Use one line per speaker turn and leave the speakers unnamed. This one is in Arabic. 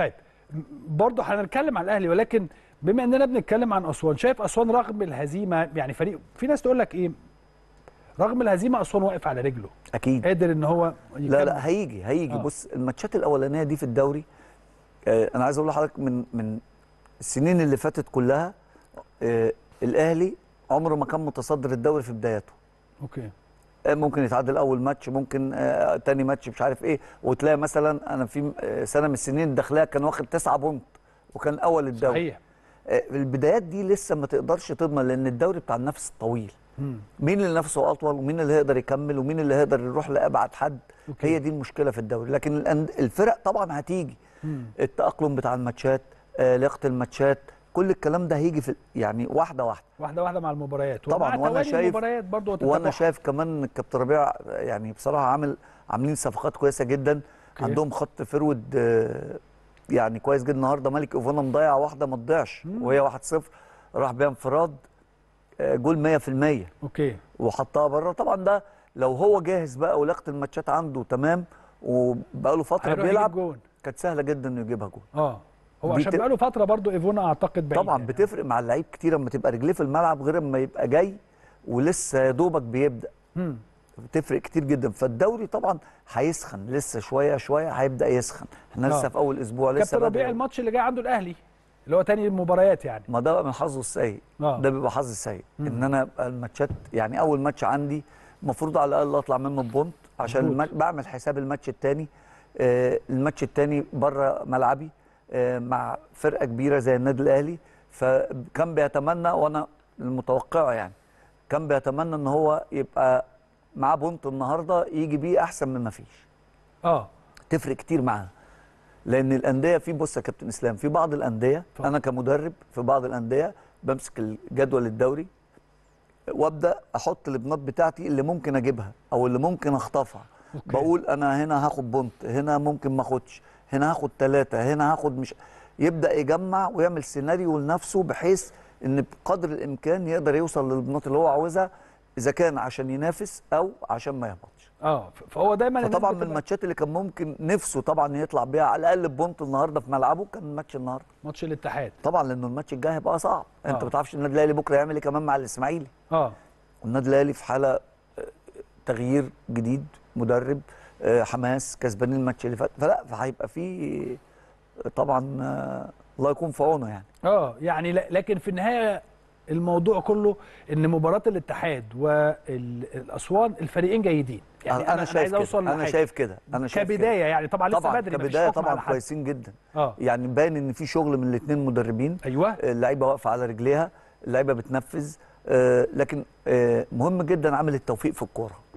طيب برضه هنتكلم على الاهلي ولكن بما اننا بنتكلم عن اسوان شايف اسوان رغم الهزيمه يعني فريق في ناس تقول لك ايه رغم الهزيمه اسوان واقف على رجله اكيد قادر ان هو يكمل. لا لا هيجي هيجي آه. بص الماتشات الاولانيه دي في الدوري آه انا عايز اقول لحضرتك من من السنين اللي فاتت كلها آه الاهلي عمره ما كان متصدر الدوري في بداياته اوكي آه، ممكن يتعادل اول ماتش ممكن آه، تاني ماتش مش عارف ايه وتلاقي مثلا انا في آه، سنه من السنين داخلها كان واخد تسعة بونت وكان اول الدوري صحيح البدايات دي لسه ما تقدرش تضمن لان الدوري بتاع النفس طويل مين اللي نفسه اطول ومين اللي هيقدر يكمل ومين اللي هيقدر يروح لابعد حد أوكي. هي دي المشكله في الدوري لكن الفرق طبعا هتيجي التاقلم بتاع الماتشات لياقه الماتشات كل الكلام ده هيجي في يعني واحده واحده واحده واحده مع المباريات طبعا وانا شايف المباريات برضو وانا شايف كمان الكابتن ربيع يعني بصراحه عامل عاملين صفقات كويسه جدا كي. عندهم خط فرود آه، يعني كويس جدا النهارده مالك اوفانا مضيع واحده ما تضيعش وهي 1-0 راح بيها انفراد آه، جول 100% اوكي وحطها بره طبعا ده لو هو جاهز بقى ولقت الماتشات عنده تمام وبقى له فتره بيلعب كانت سهله جدا انه يجيبها جول اه هو عشان بقاله فتره برضو ايفونا اعتقد بعيد طبعا يعني. بتفرق مع اللعيب كتير اما تبقى رجليه في الملعب غير اما يبقى جاي ولسه يا دوبك بيبدا مم. بتفرق كتير جدا فالدوري طبعا هيسخن لسه شويه شويه هيبدا يسخن احنا لسه آه. في اول اسبوع لسه كابتن ربيع الماتش اللي جاي عنده الاهلي اللي هو تاني المباريات يعني ما ده بقى من حظه السيء آه. ده بيبقى حظ سيء ان انا الماتشات يعني اول ماتش عندي المفروض على الاقل اطلع منه ببونت عشان بعمل حساب الماتش الثاني آه الماتش الثاني بره ملعبي مع فرقه كبيره زي النادي الاهلي فكان بيتمنى وانا المتوقع يعني كان بيتمنى ان هو يبقى معاه بونت النهارده يجي بيه احسن من ما فيش اه تفرق كتير معاه لان الانديه في بص يا كابتن اسلام في بعض الانديه طبعا. انا كمدرب في بعض الانديه بمسك الجدول الدوري وابدا احط البنات بتاعتي اللي ممكن اجيبها او اللي ممكن اخطفها أوكي. بقول انا هنا هاخد بونت هنا ممكن ما اخدش هنا هاخد ثلاثه هنا هاخد مش يبدا يجمع ويعمل سيناريو لنفسه بحيث ان بقدر الامكان يقدر يوصل للبنات اللي هو عاوزها اذا كان عشان ينافس او عشان ما يهبطش اه فهو دايما طبعا من الماتشات اللي كان ممكن نفسه طبعا يطلع بيها على الاقل بونت النهارده في ملعبه كان ماتش النهارده ماتش الاتحاد طبعا لانه الماتش الجاي هيبقى صعب أوه. انت ما آه. بتعرفش النادي الاهلي بكره يعمل ايه كمان مع الاسماعيلي اه النادي الاهلي في حاله آه، تغيير جديد مدرب آه، حماس كسبان الماتش اللي فات فلا فهيبقى في طبعا آه، الله يكون في عونه يعني اه يعني لكن في النهايه الموضوع كله ان مباراه الاتحاد والاسوان الفريقين جيدين يعني انا, أنا شايف عايز اوصل انا شايف كده انا شايف كبدايه كده. يعني طبعا, طبعًا لسه بدري كبدايه طبعا كويسين جدا آه. يعني باين ان في شغل من الاثنين مدربين ايوه اللعيبه آه، واقفه على رجليها اللعيبه بتنفذ آه لكن آه مهم جدا عمل التوفيق في الكوره